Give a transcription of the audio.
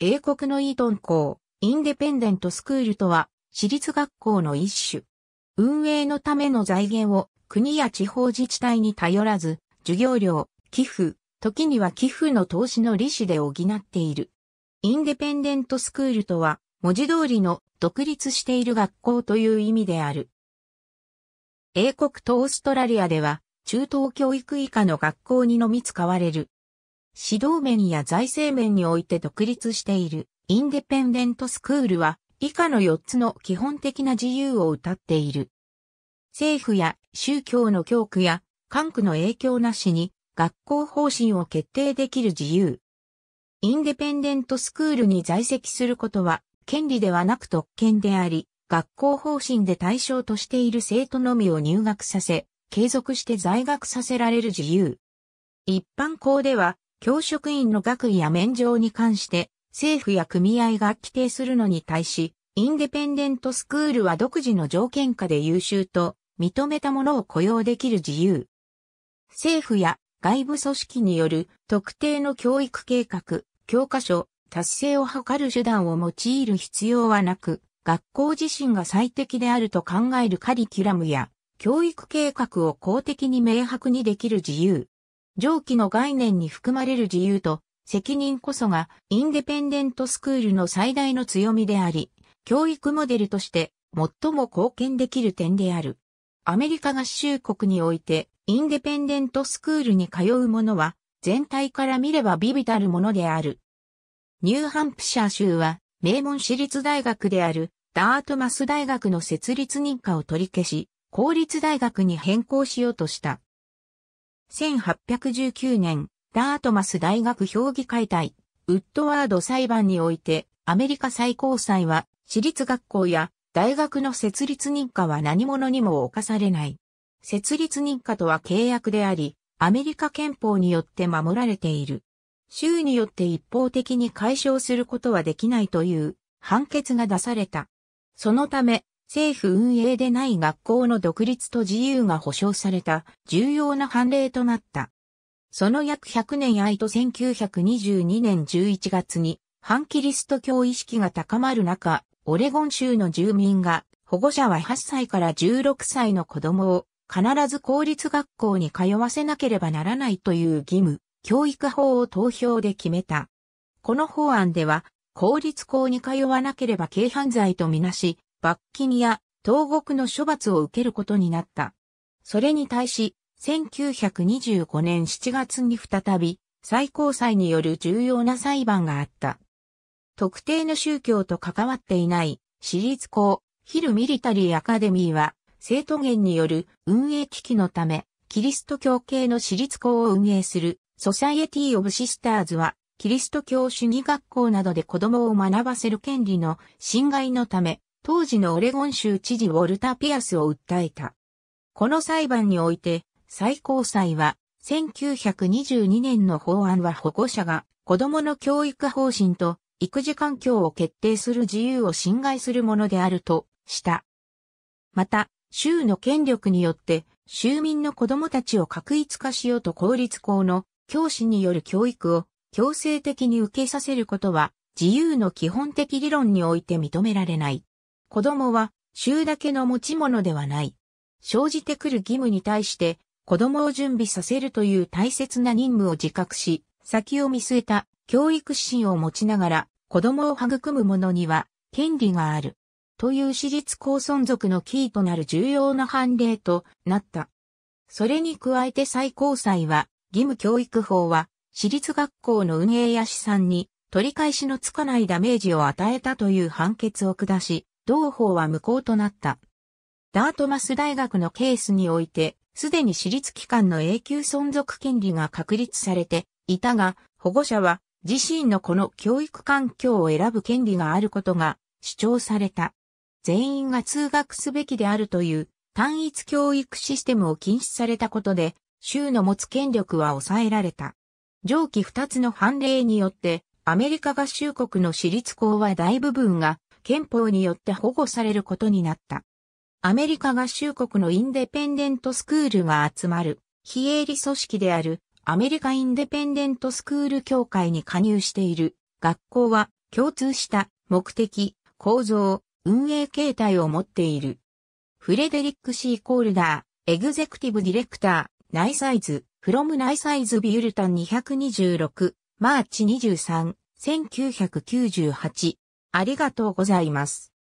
英国のイートン校、インデペンデントスクールとは、私立学校の一種。運営のための財源を国や地方自治体に頼らず、授業料、寄付、時には寄付の投資の利子で補っている。インデペンデントスクールとは、文字通りの独立している学校という意味である。英国とオーストラリアでは、中等教育以下の学校にのみ使われる指導面や財政面において独立しているインデペンデントスクールは以下の4つの基本的な自由を謳っている。政府や宗教の教区や官区の影響なしに学校方針を決定できる自由。インデペンデントスクールに在籍することは権利ではなく特権であり、学校方針で対象としている生徒のみを入学させ、継続して在学させられる自由。一般校では教職員の学位や免状に関して政府や組合が規定するのに対し、インデペンデントスクールは独自の条件下で優秀と認めたものを雇用できる自由。政府や外部組織による特定の教育計画、教科書、達成を図る手段を用いる必要はなく、学校自身が最適であると考えるカリキュラムや教育計画を公的に明白にできる自由。上記の概念に含まれる自由と責任こそがインデペンデントスクールの最大の強みであり、教育モデルとして最も貢献できる点である。アメリカ合衆国においてインデペンデントスクールに通う者は全体から見れば微々たるものである。ニューハンプシャー州は名門私立大学であるダートマス大学の設立認可を取り消し、公立大学に変更しようとした。1819年、ダートマス大学評議会対、ウッドワード裁判において、アメリカ最高裁は、私立学校や大学の設立認可は何者にも侵されない。設立認可とは契約であり、アメリカ憲法によって守られている。州によって一方的に解消することはできないという判決が出された。そのため、政府運営でない学校の独立と自由が保障された重要な判例となった。その約100年愛と1922年11月に反キリスト教意識が高まる中、オレゴン州の住民が保護者は8歳から16歳の子供を必ず公立学校に通わせなければならないという義務、教育法を投票で決めた。この法案では、公立校に通わなければ軽犯罪とみなし、罰金や投獄の処罰を受けることになった。それに対し、1925年7月に再び、最高裁による重要な裁判があった。特定の宗教と関わっていない私立校ヒル・ミリタリー・アカデミーは生徒源による運営危機のためキリスト教系の私立校を運営するソサイエティ・オブ・シスターズはキリスト教主義学校などで子供を学ばせる権利の侵害のため当時のオレゴン州知事ウォルタ・ピアスを訴えた。この裁判において、最高裁は、1922年の法案は保護者が子供の教育方針と育児環境を決定する自由を侵害するものであるとした。また、州の権力によって州民の子供たちを確一化しようと公立校の教師による教育を強制的に受けさせることは自由の基本的理論において認められない。子供は衆だけの持ち物ではない。生じてくる義務に対して子供を準備させるという大切な任務を自覚し、先を見据えた教育指針を持ちながら子供を育む者には権利がある。という私立高存続のキーとなる重要な判例となった。それに加えて最高裁は義務教育法は私立学校の運営や資産に取り返しのつかないダメージを与えたという判決を下し、同法は無効となった。ダートマス大学のケースにおいて、すでに私立機関の永久存続権利が確立されていたが、保護者は自身のこの教育環境を選ぶ権利があることが主張された。全員が通学すべきであるという単一教育システムを禁止されたことで、州の持つ権力は抑えられた。上記二つの判例によって、アメリカ合衆国の私立校は大部分が憲法によって保護されることになった。アメリカ合衆国のインデペンデントスクールが集まる非営利組織であるアメリカインデペンデントスクール協会に加入している学校は共通した目的、構造、運営形態を持っている。フレデリック・シー・コールダー、エグゼクティブ・ディレクター、ナイサイズ、フロム・ナイサイズ・ビュルタン226、マーチ23、1998、ありがとうございます。